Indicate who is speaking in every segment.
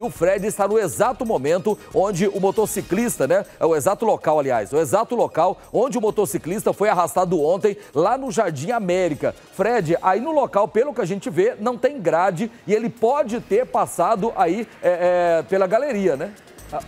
Speaker 1: O Fred está no exato momento onde o motociclista, né? É o exato local, aliás, o exato local onde o motociclista foi arrastado ontem lá no Jardim América. Fred, aí no local, pelo que a gente vê, não tem grade e ele pode ter passado aí é, é, pela galeria, né? Ah.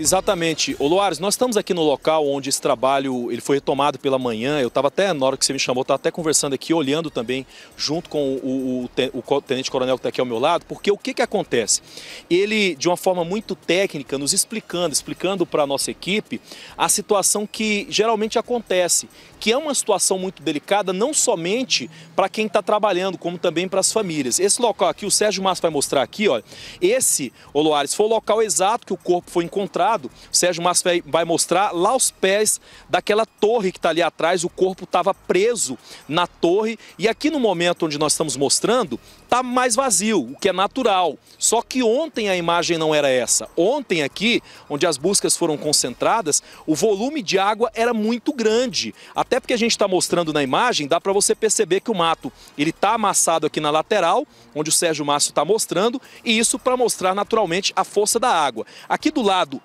Speaker 1: Exatamente.
Speaker 2: Ô nós estamos aqui no local onde esse trabalho ele foi retomado pela manhã. Eu estava até, na hora que você me chamou, estava até conversando aqui, olhando também, junto com o, o, o Tenente Coronel que está aqui ao meu lado, porque o que, que acontece? Ele, de uma forma muito técnica, nos explicando, explicando para a nossa equipe a situação que geralmente acontece, que é uma situação muito delicada, não somente para quem está trabalhando, como também para as famílias. Esse local aqui, o Sérgio Márcio vai mostrar aqui, olha, esse, ô foi o local exato que o corpo foi encontrado lado, o Sérgio Márcio vai, vai mostrar lá os pés daquela torre que está ali atrás, o corpo estava preso na torre e aqui no momento onde nós estamos mostrando, está mais vazio, o que é natural. Só que ontem a imagem não era essa. Ontem aqui, onde as buscas foram concentradas, o volume de água era muito grande. Até porque a gente está mostrando na imagem, dá para você perceber que o mato ele está amassado aqui na lateral, onde o Sérgio Márcio está mostrando, e isso para mostrar naturalmente a força da água. Aqui do lado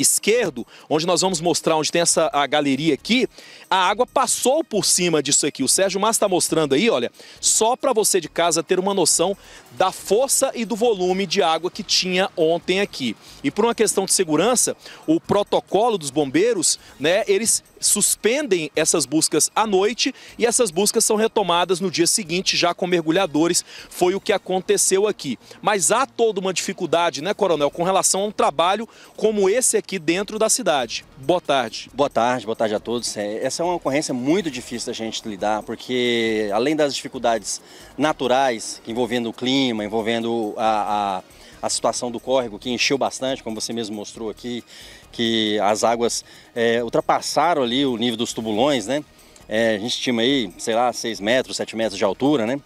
Speaker 2: esquerdo, onde nós vamos mostrar onde tem essa a galeria aqui, a água passou por cima disso aqui. O Sérgio Mas está mostrando aí, olha, só para você de casa ter uma noção da força e do volume de água que tinha ontem aqui. E por uma questão de segurança, o protocolo dos bombeiros, né, eles suspendem essas buscas à noite e essas buscas são retomadas no dia seguinte já com mergulhadores. Foi o que aconteceu aqui. Mas há toda uma dificuldade, né, Coronel, com relação a um trabalho como esse aqui aqui
Speaker 3: dentro da cidade. Boa tarde. Boa tarde, boa tarde a todos. É, essa é uma ocorrência muito difícil da gente lidar, porque além das dificuldades naturais, envolvendo o clima, envolvendo a, a a situação do córrego, que encheu bastante, como você mesmo mostrou aqui, que as águas é, ultrapassaram ali o nível dos tubulões, né? É, a gente estima aí, sei lá, 6 metros, 7 metros de altura, né?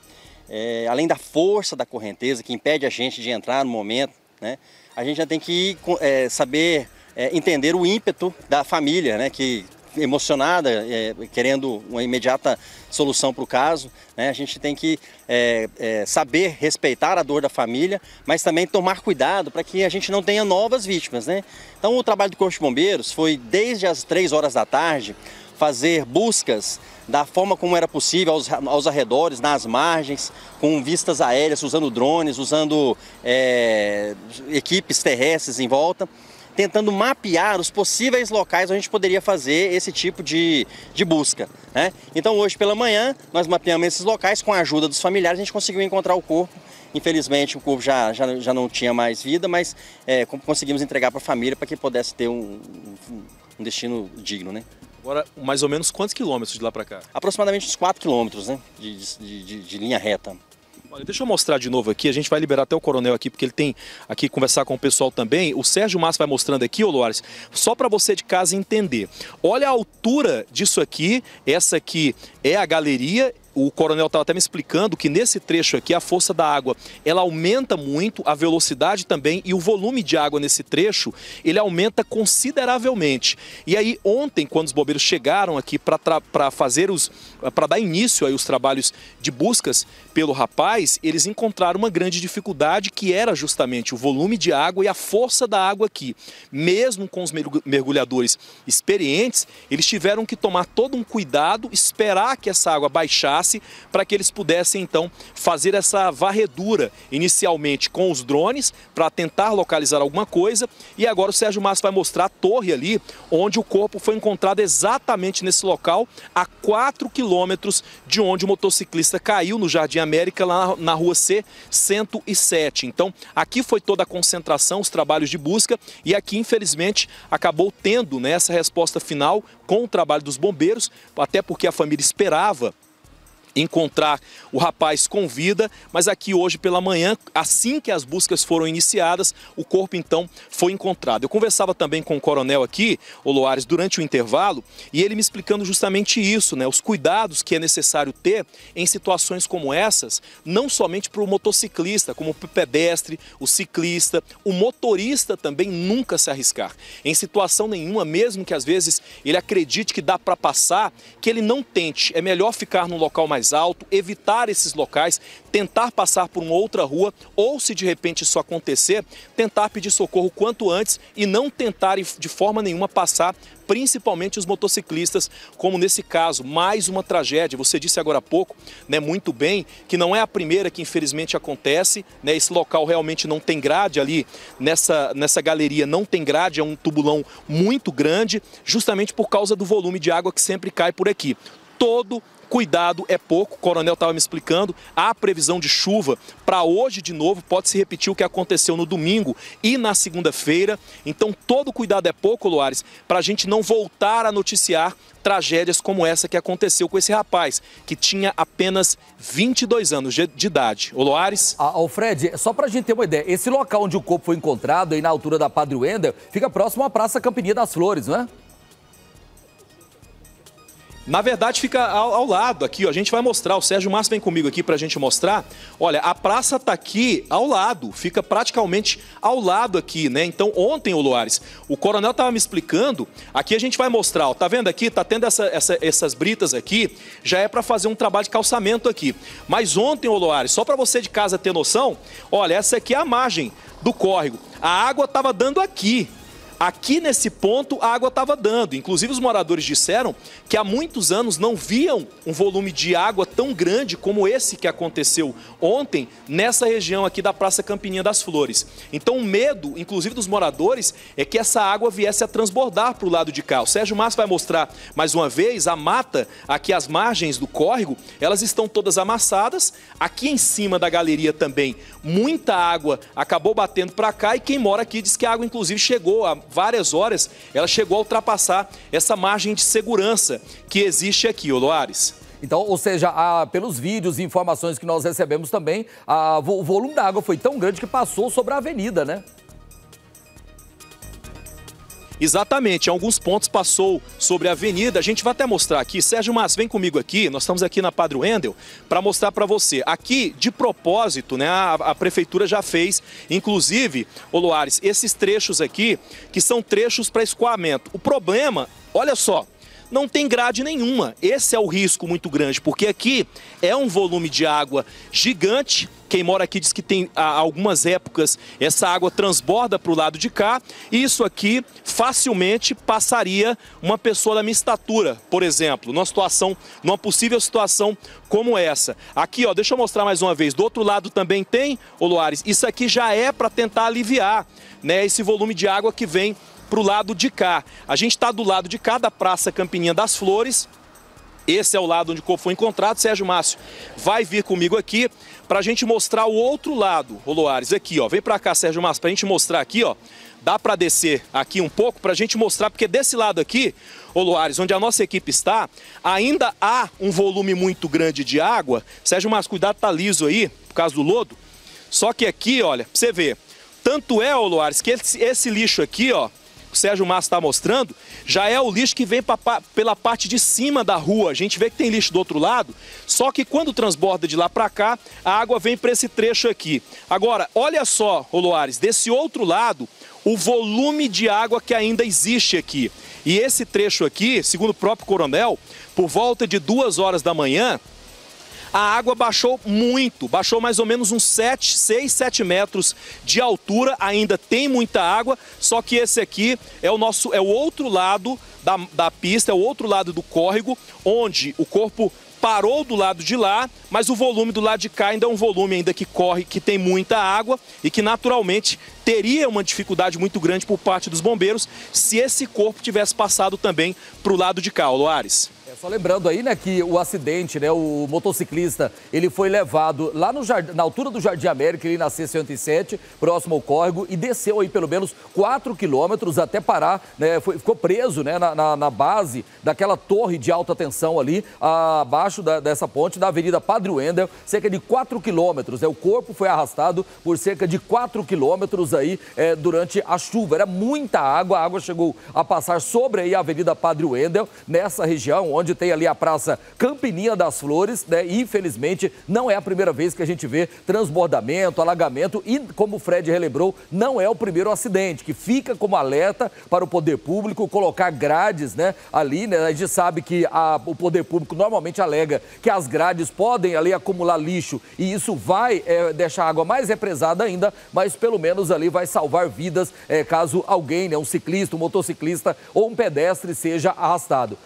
Speaker 3: É, além da força da correnteza, que impede a gente de entrar no momento, né? A gente já tem que é, saber é, entender o ímpeto da família, né, que emocionada, é, querendo uma imediata solução para o caso. Né? A gente tem que é, é, saber respeitar a dor da família, mas também tomar cuidado para que a gente não tenha novas vítimas. Né? Então, o trabalho do Corpo de Bombeiros foi desde as três horas da tarde fazer buscas da forma como era possível aos, aos arredores, nas margens, com vistas aéreas, usando drones, usando é, equipes terrestres em volta tentando mapear os possíveis locais onde a gente poderia fazer esse tipo de, de busca. Né? Então hoje pela manhã nós mapeamos esses locais com a ajuda dos familiares, a gente conseguiu encontrar o corpo. Infelizmente o corpo já, já, já não tinha mais vida, mas é, conseguimos entregar para a família para que pudesse ter um, um destino digno. Né?
Speaker 2: Agora, mais ou menos quantos quilômetros de lá para cá?
Speaker 3: Aproximadamente uns 4 quilômetros né? de, de, de, de linha reta. Olha, deixa eu mostrar de novo aqui, a gente vai
Speaker 2: liberar até o coronel aqui, porque ele tem aqui conversar com o pessoal também. O Sérgio Massa vai mostrando aqui, ô Luares, só para você de casa entender. Olha a altura disso aqui, essa aqui é a galeria o coronel estava até me explicando que nesse trecho aqui a força da água ela aumenta muito, a velocidade também e o volume de água nesse trecho ele aumenta consideravelmente. E aí ontem, quando os bombeiros chegaram aqui para fazer os para dar início aí os trabalhos de buscas pelo rapaz, eles encontraram uma grande dificuldade que era justamente o volume de água e a força da água aqui. Mesmo com os mergulhadores experientes, eles tiveram que tomar todo um cuidado, esperar que essa água baixasse passe para que eles pudessem então fazer essa varredura inicialmente com os drones para tentar localizar alguma coisa. E agora o Sérgio Massa vai mostrar a torre ali onde o corpo foi encontrado exatamente nesse local, a 4 quilômetros de onde o motociclista caiu no Jardim América, lá na rua C 107. Então aqui foi toda a concentração, os trabalhos de busca e aqui infelizmente acabou tendo né, essa resposta final com o trabalho dos bombeiros, até porque a família esperava encontrar o rapaz com vida, mas aqui hoje pela manhã, assim que as buscas foram iniciadas, o corpo então foi encontrado. Eu conversava também com o coronel aqui, o Loares, durante o intervalo, e ele me explicando justamente isso, né, os cuidados que é necessário ter em situações como essas, não somente para o motociclista, como o pedestre, o ciclista, o motorista também nunca se arriscar. Em situação nenhuma, mesmo que às vezes ele acredite que dá para passar, que ele não tente, é melhor ficar num local mais mais alto, evitar esses locais, tentar passar por uma outra rua ou, se de repente isso acontecer, tentar pedir socorro quanto antes e não tentar de forma nenhuma passar principalmente os motociclistas, como nesse caso, mais uma tragédia. Você disse agora há pouco, né, muito bem, que não é a primeira que infelizmente acontece, né? Esse local realmente não tem grade ali nessa nessa galeria não tem grade, é um tubulão muito grande, justamente por causa do volume de água que sempre cai por aqui todo cuidado é pouco. O coronel estava me explicando. Há previsão de chuva para hoje de novo. Pode se repetir o que aconteceu no domingo e na segunda-feira. Então, todo cuidado é pouco, Loares, para a gente não voltar a noticiar tragédias como essa que aconteceu com esse rapaz,
Speaker 1: que tinha apenas 22 anos de, de idade. O Loares? Alfred, ah, só para a gente ter uma ideia, esse local onde o corpo foi encontrado, aí na altura da Padre Wendel, fica próximo à Praça Campininha das Flores, não é?
Speaker 2: Na verdade, fica ao, ao, lado aqui, ó. A gente vai mostrar. O Sérgio Márcio vem comigo aqui para a gente mostrar. Olha, a praça tá aqui ao lado, fica praticamente ao lado aqui, né? Então, ontem, o Luares, o coronel tava me explicando. Aqui a gente vai mostrar, ó. Tá vendo aqui? Tá tendo essa, essa, essas britas aqui. Já é para fazer um trabalho de calçamento aqui. Mas ontem, o Luares, só para você de casa ter noção, olha, essa aqui é a margem do córrego. A água tava dando aqui. Aqui nesse ponto a água estava dando. Inclusive os moradores disseram que há muitos anos não viam um volume de água tão grande como esse que aconteceu ontem nessa região aqui da Praça Campininha das Flores. Então o medo, inclusive dos moradores, é que essa água viesse a transbordar para o lado de cá. O Sérgio Márcio vai mostrar mais uma vez a mata aqui as margens do córrego, elas estão todas amassadas. Aqui em cima da galeria também muita água acabou batendo para cá e quem mora aqui diz que a água inclusive chegou a várias horas, ela chegou a ultrapassar essa margem de segurança que existe aqui, Oloares.
Speaker 1: Então, ou seja, a, pelos vídeos e informações que nós recebemos também, a, o volume da água foi tão grande que passou sobre a avenida, né?
Speaker 2: Exatamente, em alguns pontos passou sobre a avenida. A gente vai até mostrar aqui. Sérgio Mas, vem comigo aqui. Nós estamos aqui na Padre Wendel para mostrar para você. Aqui, de propósito, né, a, a prefeitura já fez, inclusive, Oloares, esses trechos aqui, que são trechos para escoamento. O problema, olha só, não tem grade nenhuma. Esse é o risco muito grande, porque aqui é um volume de água gigante. Quem mora aqui diz que tem há algumas épocas essa água transborda para o lado de cá. E isso aqui facilmente passaria uma pessoa da minha estatura, por exemplo, numa situação, numa possível situação como essa. Aqui, ó, deixa eu mostrar mais uma vez. Do outro lado também tem, ô isso aqui já é para tentar aliviar né, esse volume de água que vem para o lado de cá. A gente está do lado de cá da Praça Campininha das Flores. Esse é o lado onde o corpo foi encontrado. Sérgio Márcio vai vir comigo aqui para a gente mostrar o outro lado, Roloares. Aqui, ó. Vem para cá, Sérgio Márcio, para a gente mostrar aqui, ó. Dá para descer aqui um pouco para a gente mostrar, porque desse lado aqui, Oloares, onde a nossa equipe está, ainda há um volume muito grande de água. Sérgio Márcio, cuidado, tá liso aí, por causa do lodo. Só que aqui, olha, pra você ver, tanto é, Oloares, que esse, esse lixo aqui, ó, o Sérgio Massa está mostrando, já é o lixo que vem pra, pela parte de cima da rua. A gente vê que tem lixo do outro lado, só que quando transborda de lá para cá, a água vem para esse trecho aqui. Agora, olha só, Oloares, desse outro lado, o volume de água que ainda existe aqui. E esse trecho aqui, segundo o próprio coronel, por volta de duas horas da manhã, a água baixou muito, baixou mais ou menos uns 7, 6, 7 metros de altura, ainda tem muita água, só que esse aqui é o nosso, é o outro lado da, da pista, é o outro lado do córrego, onde o corpo parou do lado de lá, mas o volume do lado de cá ainda é um volume ainda que corre, que tem muita água e que naturalmente teria uma dificuldade muito grande por parte dos bombeiros se esse corpo tivesse passado também para o lado de cá, o Loares. É,
Speaker 1: só lembrando aí, né, que o acidente, né, o motociclista, ele foi levado lá no na altura do Jardim América, ali na C-107, próximo ao córrego, e desceu aí pelo menos 4 quilômetros até parar, né, foi, ficou preso, né, na, na, na, base daquela torre de alta tensão ali, abaixo da, dessa ponte da Avenida Padre Wendel, cerca de 4 quilômetros, né, o corpo foi arrastado por cerca de 4 quilômetros aí é, durante a chuva, era muita água, a água chegou a passar sobre aí a Avenida Padre Wendel, nessa região onde onde tem ali a Praça Campininha das Flores, né? Infelizmente, não é a primeira vez que a gente vê transbordamento, alagamento e, como o Fred relembrou, não é o primeiro acidente, que fica como alerta para o poder público colocar grades, né? Ali, né? A gente sabe que a, o poder público normalmente alega que as grades podem ali acumular lixo e isso vai é, deixar a água mais represada ainda, mas pelo menos ali vai salvar vidas é, caso alguém, né? Um ciclista, um motociclista ou um pedestre seja arrastado.